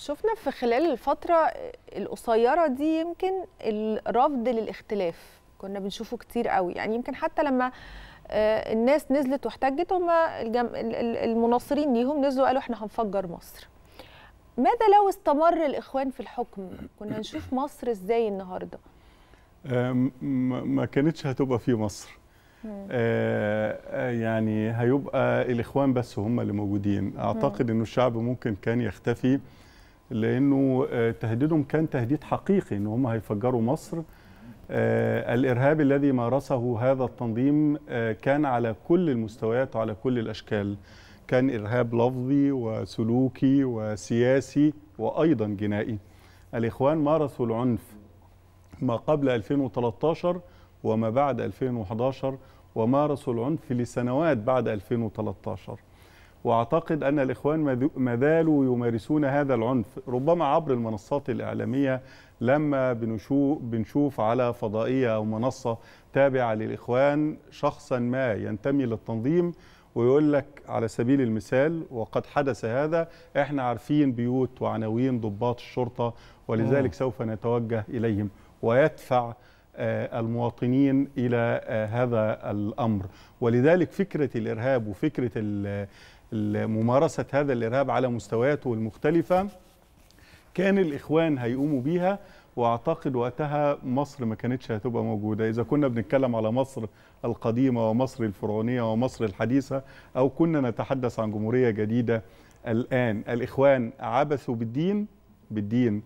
شفنا في خلال الفترة القصيرة دي يمكن الرفض للاختلاف كنا بنشوفه كتير قوي يعني يمكن حتى لما آه، الناس نزلت واحتجت هم المناصرين ليهم نزلوا قالوا احنا هنفجر مصر ماذا لو استمر الإخوان في الحكم كنا نشوف مصر ازاي النهاردة آه، ما كانتش هتبقى في مصر آه، يعني هيبقى الاخوان بس هم اللي موجودين اعتقد انه الشعب ممكن كان يختفي لانه آه، تهديدهم كان تهديد حقيقي ان هم هيفجروا مصر آه، الارهاب الذي مارسه هذا التنظيم آه، كان على كل المستويات وعلى كل الاشكال كان ارهاب لفظي وسلوكي وسياسي وايضا جنائي الاخوان مارسوا العنف ما قبل 2013 وما بعد 2011 ومارسوا العنف لسنوات بعد 2013 واعتقد ان الاخوان ما زالوا يمارسون هذا العنف ربما عبر المنصات الاعلاميه لما بنشوف على فضائيه او منصه تابعه للاخوان شخصا ما ينتمي للتنظيم ويقول لك على سبيل المثال وقد حدث هذا احنا عارفين بيوت وعناوين ضباط الشرطه ولذلك سوف نتوجه اليهم ويدفع آه، المواطنين الى آه، هذا الامر ولذلك فكره الارهاب وفكره ممارسه هذا الارهاب على مستوياته المختلفه كان الاخوان هيقوموا بيها واعتقد وقتها مصر ما كانتش هتبقى موجوده اذا كنا بنتكلم على مصر القديمه ومصر الفرعونيه ومصر الحديثه او كنا نتحدث عن جمهوريه جديده الان الاخوان عبثوا بالدين بالدين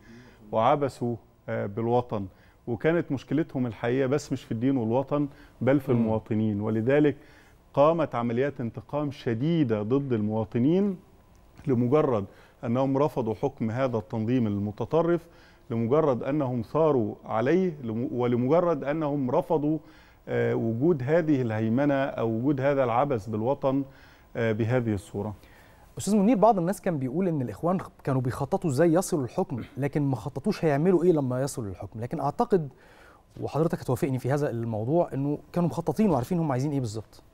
وعبثوا آه، بالوطن وكانت مشكلتهم الحقيقه بس مش في الدين والوطن بل في المواطنين ولذلك قامت عمليات انتقام شديده ضد المواطنين لمجرد انهم رفضوا حكم هذا التنظيم المتطرف لمجرد انهم ثاروا عليه ولمجرد انهم رفضوا آه، وجود هذه الهيمنه او وجود هذا العبث بالوطن آه، بهذه الصوره استاذ منير بعض الناس كان بيقول ان الاخوان كانوا بيخططوا ازاي يصلوا للحكم لكن ما خططوش هيعملوا ايه لما يصلوا للحكم لكن اعتقد وحضرتك هتوافقني في هذا الموضوع انه كانوا مخططين وعارفين هم عايزين ايه بالظبط